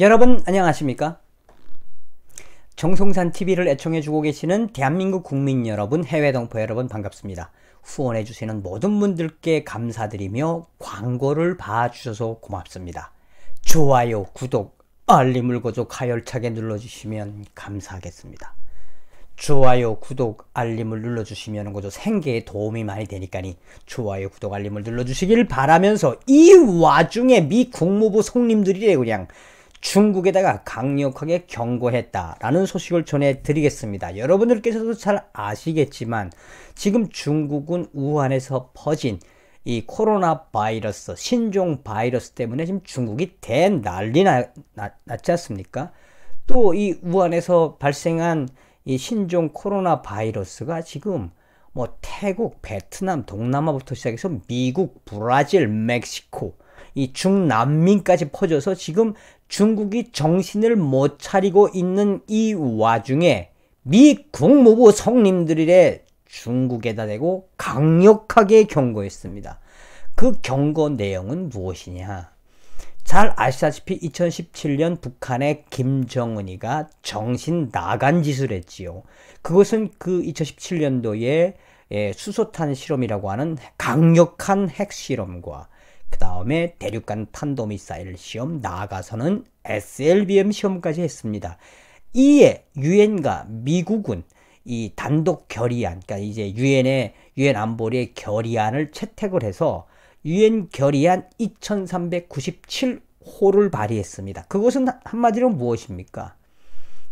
여러분 안녕하십니까? 정송산 TV를 애청해주고 계시는 대한민국 국민 여러분, 해외 동포 여러분 반갑습니다. 후원해주시는 모든 분들께 감사드리며 광고를 봐주셔서 고맙습니다. 좋아요, 구독, 알림을 고조 가열차게 눌러주시면 감사하겠습니다. 좋아요, 구독, 알림을 눌러주시면 그저 생계에 도움이 많이 되니까니 좋아요, 구독, 알림을 눌러주시길 바라면서 이 와중에 미 국무부 성님들이래 그냥 중국에다가 강력하게 경고했다라는 소식을 전해드리겠습니다. 여러분들께서도 잘 아시겠지만 지금 중국은 우한에서 퍼진 이 코로나 바이러스, 신종 바이러스 때문에 지금 중국이 대난리 나, 나, 났지 않습니까? 또 이 우한에서 발생한 이 신종 코로나 바이러스가 지금 뭐 태국, 베트남, 동남아부터 시작해서 미국, 브라질, 멕시코 이중남민까지 퍼져서 지금 중국이 정신을 못 차리고 있는 이 와중에 미 국무부 성님들이래 중국에다 대고 강력하게 경고했습니다. 그 경고 내용은 무엇이냐? 잘 아시다시피 2017년 북한의 김정은이가 정신 나간 짓을 했지요. 그것은 그 2017년도에 예, 수소탄 실험이라고 하는 강력한 핵실험과 그 다음에 대륙간 탄도미사일 시험 나아가서는 SLBM 시험까지 했습니다. 이에 유엔과 미국은 이 단독 결의안, 그러니까 이제 유엔의 유엔 안보리의 결의안을 채택을 해서 유엔 결의안 2397호를 발의했습니다. 그것은 한마디로 무엇입니까?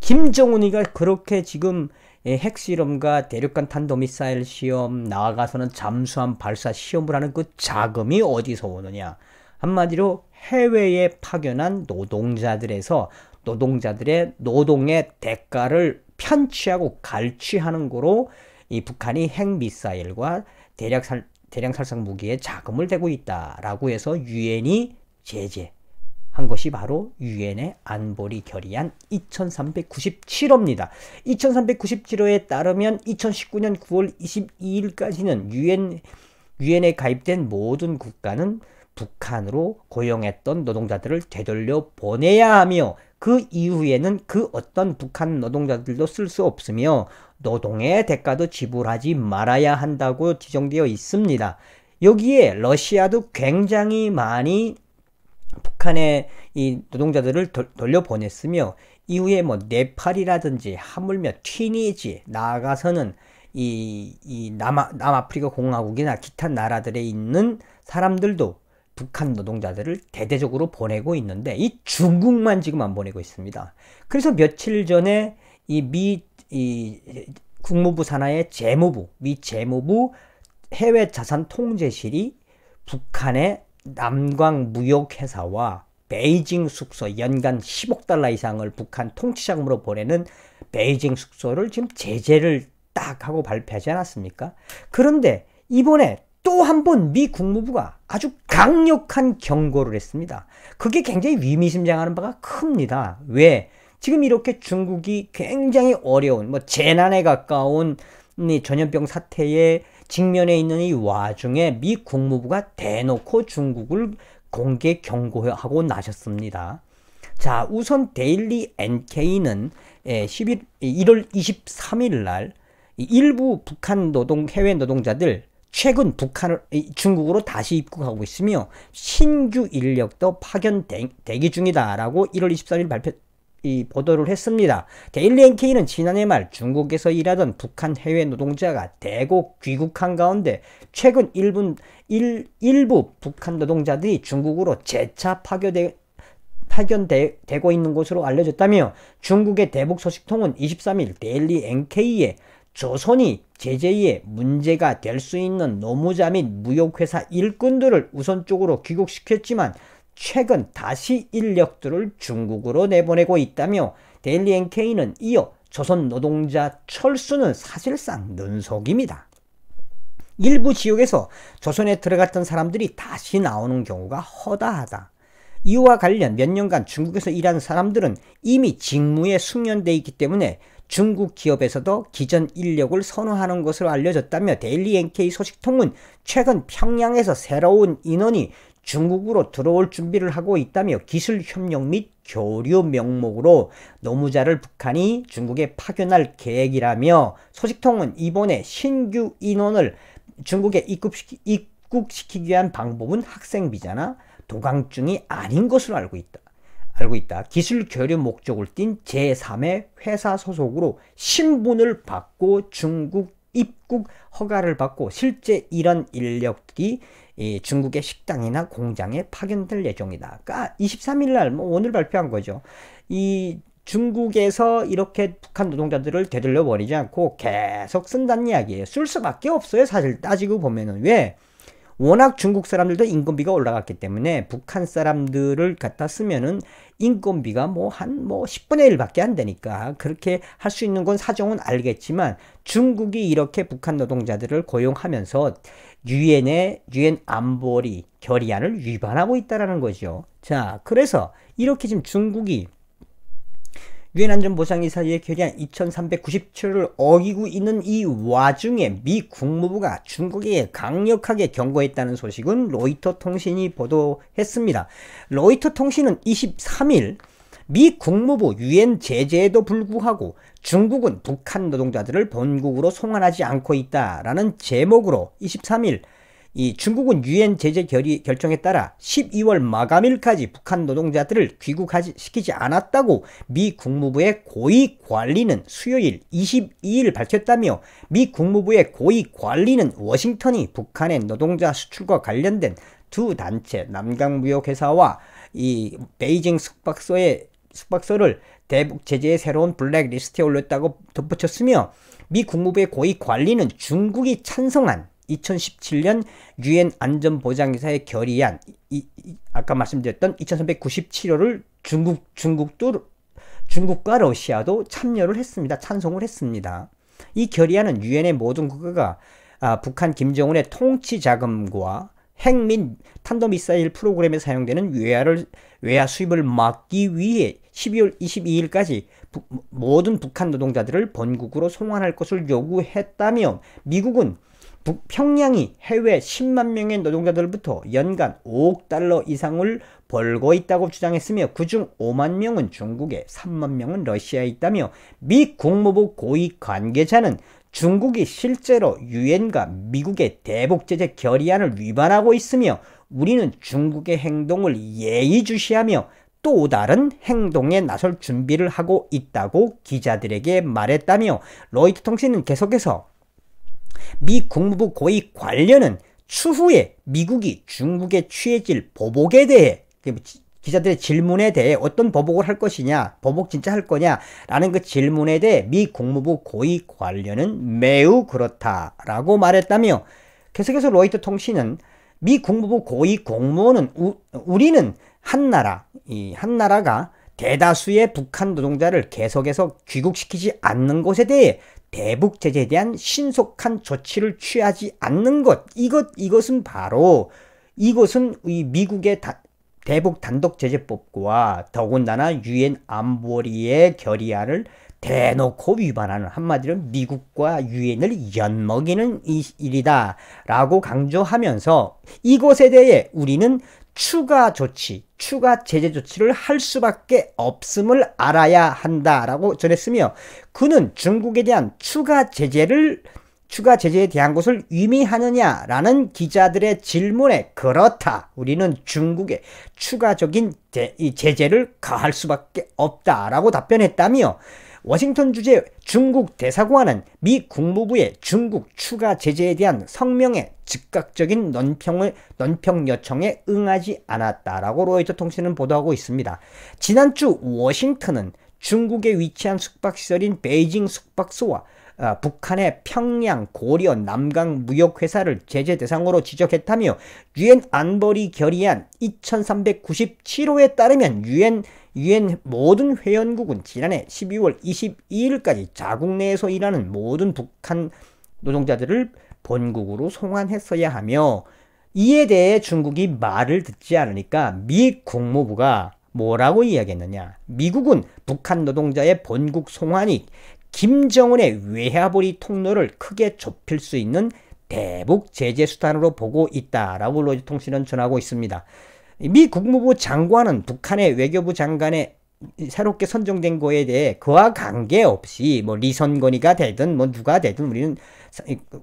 김정은이가 그렇게 지금 핵 실험과 대륙간 탄도미사일 시험 나아가서는 잠수함 발사 시험을 하는 그 자금이 어디서 오느냐 한마디로 해외에 파견한 노동자들에서 노동자들의 노동의 대가를 편취하고 갈취하는 거로 이 북한이 핵미사일과 대략 살, 대량 살상 무기에 자금을 대고 있다라고 해서 유엔이 제재 한 것이 바로 유엔의 안보리 결의안 2397호입니다. 2397호에 따르면 2019년 9월 22일까지는 유엔 유엔에 가입된 모든 국가는 북한으로 고용했던 노동자들을 되돌려 보내야 하며 그 이후에는 그 어떤 북한 노동자들도 쓸 수 없으며 노동의 대가도 지불하지 말아야 한다고 지정되어 있습니다. 여기에 러시아도 굉장히 많이 북한의 이 노동자들을 돌려보냈으며 이후에 뭐 네팔이라든지 하물며 튀니지 나아가서는 이, 이 남아, 남아프리카 공화국이나 기타 나라들에 있는 사람들도 북한 노동자들을 대대적으로 보내고 있는데 이 중국만 지금 안 보내고 있습니다. 그래서 며칠 전에 이 미 이 국무부 산하의 재무부, 미 재무부 해외 자산 통제실이 북한의 남광 무역회사와 베이징 숙소 연간 10억 달러 이상을 북한 통치자금으로 보내는 베이징 숙소를 지금 제재를 딱 하고 발표하지 않았습니까? 그런데 이번에 또 한 번 미 국무부가 아주 강력한 경고를 했습니다. 그게 굉장히 위미심장하는 바가 큽니다. 왜? 지금 이렇게 중국이 굉장히 어려운 뭐 재난에 가까운 전염병 사태에 직면에 있는 이 와중에 미 국무부가 대놓고 중국을 공개 경고하고 나셨습니다. 자, 우선 데일리 NK는 11, 1월 23일 날 일부 북한 노동 해외 노동자들 최근 북한을 중국으로 다시 입국하고 있으며 신규 인력도 파견 대, 기 중이다라고 1월 23일 발표 이 보도를 했습니다. 데일리 NK는 지난해 말 중국에서 일하던 북한 해외 노동자가 대거 귀국한 가운데 최근 일본, 일, 일부 북한 노동자들이 중국으로 재차 파견되, 파견되고 있는 것으로 알려졌다며 중국의 대북 소식통은 23일 데일리 NK에 조선이 제재에 문제가 될 수 있는 노무자 및 무역회사 일꾼들을 우선적으로 귀국시켰지만 최근 다시 인력들을 중국으로 내보내고 있다며 데일리 NK는 이어 조선 노동자 철수는 사실상 눈속입니다. 일부 지역에서 조선에 들어갔던 사람들이 다시 나오는 경우가 허다하다. 이와 관련 몇 년간 중국에서 일한 사람들은 이미 직무에 숙련되어 있기 때문에 중국 기업에서도 기존 인력을 선호하는 것으로 알려졌다며 데일리 NK 소식통은 최근 평양에서 새로운 인원이 중국으로 들어올 준비를 하고 있다며 기술 협력 및 교류 명목으로 노무자를 북한이 중국에 파견할 계획이라며 소식통은 이번에 신규 인원을 중국에 입국시키, 입국시키기 위한 방법은 학생비자나 도강증이 아닌 것으로 알고 있다. 알고 있다. 기술 교류 목적을 띤 제3의 회사 소속으로 신분을 받고 중국 입국 허가를 받고 실제 이런 인력이 중국의 식당이나 공장에 파견될 예정이다. 그러니까 23일 날뭐 오늘 발표한 거죠. 이 중국에서 이렇게 북한 노동자들을 되돌려 버리지 않고 계속 쓴다는 이야기예요. 쓸 수밖에 없어요. 사실 따지고 보면은 왜 워낙 중국 사람들도 인건비가 올라갔기 때문에 북한 사람들을 갖다 쓰면은 인건비가 뭐 한뭐 뭐 10분의 1밖에 안 되니까 그렇게 할 수 있는 건 사정은 알겠지만 중국이 이렇게 북한 노동자들을 고용하면서 유엔의 유엔 안보리 결의안을 위반하고 있다라는 거죠. 자, 그래서 이렇게 지금 중국이 유엔 안전보상이사회의 결의안 2397을 어기고 있는 이 와중에 미 국무부가 중국에 강력하게 경고했다는 소식은 로이터 통신이 보도했습니다. 로이터 통신은 23일 미 국무부 유엔 제재에도 불구하고 중국은 북한 노동자들을 본국으로 송환하지 않고 있다라는 제목으로 23일 이 중국은 유엔 제재 결의, 결정에 따라 12월 마감일까지 북한 노동자들을 귀국시키지 않았다고 미 국무부의 고위 관리는 수요일 22일 밝혔다며 미 국무부의 고위 관리는 워싱턴이 북한의 노동자 수출과 관련된 두 단체 남강무역회사와 이 베이징 숙박소의 숙박소를 대북 제재의 새로운 블랙리스트에 올렸다고 덧붙였으며 미 국무부의 고위 관리는 중국이 찬성한 2017년 유엔 안전보장이사에 결의안 이, 이, 아까 말씀드렸던 2397호를 중국 중국도 중국과 러시아도 참여를 했습니다. 찬성을 했습니다. 이 결의안은 유엔의 모든 국가가 아, 북한 김정은의 통치 자금과 핵 및 탄도미사일 프로그램에 사용되는 외화를 외화 수입을 막기 위해 12월 22일까지 부, 모든 북한 노동자들을 본국으로 송환할 것을 요구했다며 미국은 북 평양이 해외 10만 명의 노동자들부터 연간 5억 달러 이상을 벌고 있다고 주장했으며 그 중 5만 명은 중국에 3만 명은 러시아에 있다며 미 국무부 고위 관계자는 중국이 실제로 유엔과 미국의 대북 제재 결의안을 위반하고 있으며 우리는 중국의 행동을 예의주시하며 또 다른 행동에 나설 준비를 하고 있다고 기자들에게 말했다며 로이터 통신은 계속해서 미 국무부 고위 관련은 추후에 미국이 중국에 취해질 보복에 대해 기자들의 질문에 대해 어떤 보복을 할 것이냐, 보복 진짜 할 거냐라는 그 질문에 대해 미 국무부 고위 관련은 매우 그렇다라고 말했다며 계속해서 로이터 통신은 미 국무부 고위 공무원은 우, 리는한 나라, 이 한 나라가 대다수의 북한 노동자를 계속해서 귀국시키지 않는 것에 대해 대북 제재에 대한 신속한 조치를 취하지 않는 것 이것 이것은 바로 이것은 이 미국의 다, 대북 단독 제재법과 더군다나 유엔 안보리의 결의안을 대놓고 위반하는 한마디로 미국과 유엔을 연먹이는 일이다라고 강조하면서 이것에 대해 우리는 추가 조치, 추가 제재 조치를 할 수밖에 없음을 알아야 한다라고 전했으며 그는 중국에 대한 추가 제재를 추가 제재에 대한 것을 의미하느냐라는 기자들의 질문에 그렇다. 우리는 중국에 추가적인 제, 제재를 가할 수밖에 없다라고 답변했다며 워싱턴 주재 중국 대사관은 미 국무부의 중국 추가 제재에 대한 성명에 즉각적인 논평을 논평 요청에 응하지 않았다라고 로이터 통신은 보도하고 있습니다. 지난주 워싱턴은 중국에 위치한 숙박시설인 베이징 숙박소와 아, 북한의 평양, 고려, 남강 무역회사를 제재 대상으로 지적했다며 유엔 안보리 결의안 2397호에 따르면 유엔 유엔 모든 회원국은 지난해 12월 22일까지 자국 내에서 일하는 모든 북한 노동자들을 본국으로 송환했어야 하며 이에 대해 중국이 말을 듣지 않으니까 미 국무부가 뭐라고 이야기했느냐. 미국은 북한 노동자의 본국 송환이 김정은의 외화벌이 통로를 크게 좁힐 수 있는 대북 제재 수단으로 보고 있다라고 로이터통신은 전하고 있습니다. 미 국무부 장관은 북한의 외교부 장관의 새롭게 선정된 거에 대해 그와 관계없이 뭐 리선건이가 되든 뭐 누가 되든 우리는 그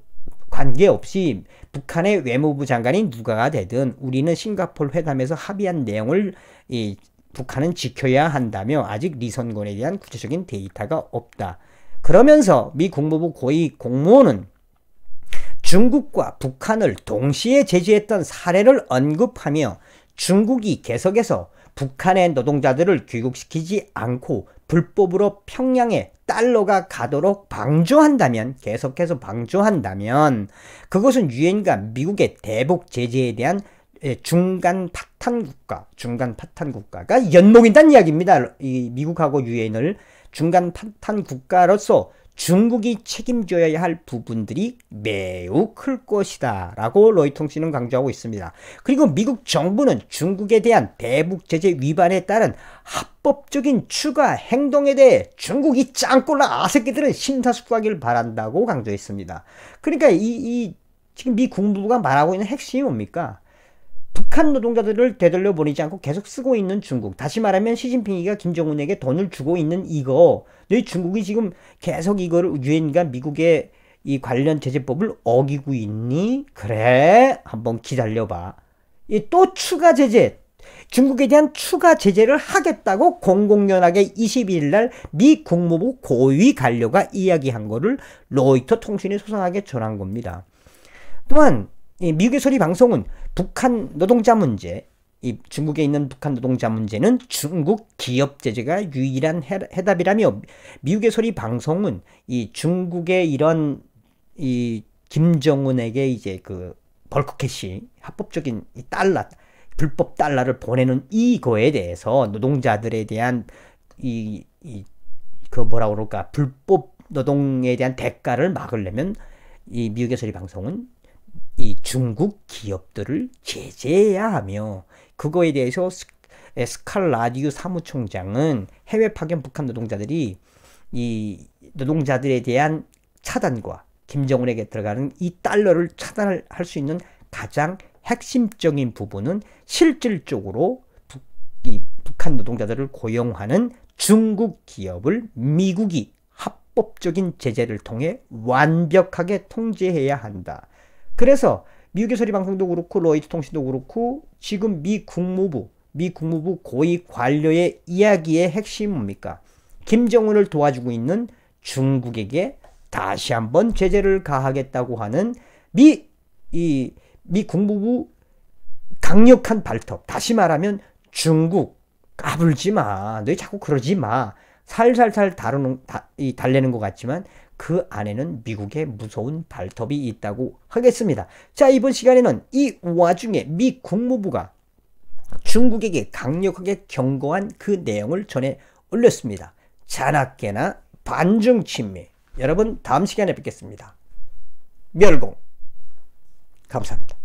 관계없이 북한의 외무부 장관이 누가가 되든 우리는 싱가폴 회담에서 합의한 내용을 이 북한은 지켜야 한다며 아직 리선건에 대한 구체적인 데이터가 없다. 그러면서 미 국무부 고위 공무원은 중국과 북한을 동시에 제재했던 사례를 언급하며 중국이 계속해서 북한의 노동자들을 귀국시키지 않고 불법으로 평양에 달러가 가도록 방조한다면 계속해서 방조한다면 그것은 유엔과 미국의 대북 제재에 대한 예, 중간 파탄 국가, 중간 파탄 국가가 연목인다는 이야기입니다. 이 미국하고 유엔을 중간 탄탄 국가로서 중국이 책임져야 할 부분들이 매우 클 것이다 라고 로이 통신은 강조하고 있습니다. 그리고 미국 정부는 중국에 대한 대북 제재 위반에 따른 합법적인 추가 행동에 대해 중국이 짱꼴라 아새끼들은 심사숙고하길 바란다고 강조했습니다. 그러니까 이, 이 지금 미 국무부가 말하고 있는 핵심이 뭡니까? 북한 노동자들을 되돌려 보내지 않고 계속 쓰고 있는 중국. 다시 말하면 시진핑이가 김정은에게 돈을 주고 있는 이거. 너희 중국이 지금 계속 이거를 유엔과 미국의 이 관련 제재법을 어기고 있니? 그래. 한번 기다려 봐. 또 추가 제재. 중국에 대한 추가 제재를 하겠다고 공공연하게 22일 날 미 국무부 고위 관료가 이야기한 거를 로이터 통신에 소상하게 전한 겁니다. 또한 미국의 소리 방송은 북한 노동자 문제, 이 중국에 있는 북한 노동자 문제는 중국 기업 제재가 유일한 해답이라며 미국의 소리 방송은 이 중국의 이런 이 김정은에게 이제 그 벌크캐시 합법적인 이 달러 불법 달러를 보내는 이거에 대해서 노동자들에 대한 이이그 뭐라 그럴까 불법 노동에 대한 대가를 막으려면 이 미국의 소리 방송은 이 중국 기업들을 제재해야 하며 그거에 대해서 스칼라디우 사무총장은 해외 파견 북한 노동자들이 이 노동자들에 대한 차단과 김정은에게 들어가는 이 달러를 차단할 수 있는 가장 핵심적인 부분은 실질적으로 북, 이 북한 노동자들을 고용하는 중국 기업을 미국이 합법적인 제재를 통해 완벽하게 통제해야 한다. 그래서 미국의 소리 방송도 그렇고 로이트 통신도 그렇고 지금 미 국무부, 미 국무부 고위 관료의 이야기의 핵심이 뭡니까? 김정은을 도와주고 있는 중국에게 다시 한번 제재를 가하겠다고 하는 미, 이, 미 국무부 강력한 발톱. 다시 말하면 중국, 까불지 마. 너 자꾸 그러지 마. 살살살 다루는, 다, 이, 달래는 것 같지만 그 안에는 미국의 무서운 발톱이 있다고 하겠습니다. 자, 이번 시간에는 이 와중에 미 국무부가 중국에게 강력하게 경고한 그 내용을 전해 올렸습니다. 자나깨나 반중 친미. 여러분 다음 시간에 뵙겠습니다. 멸공. 감사합니다.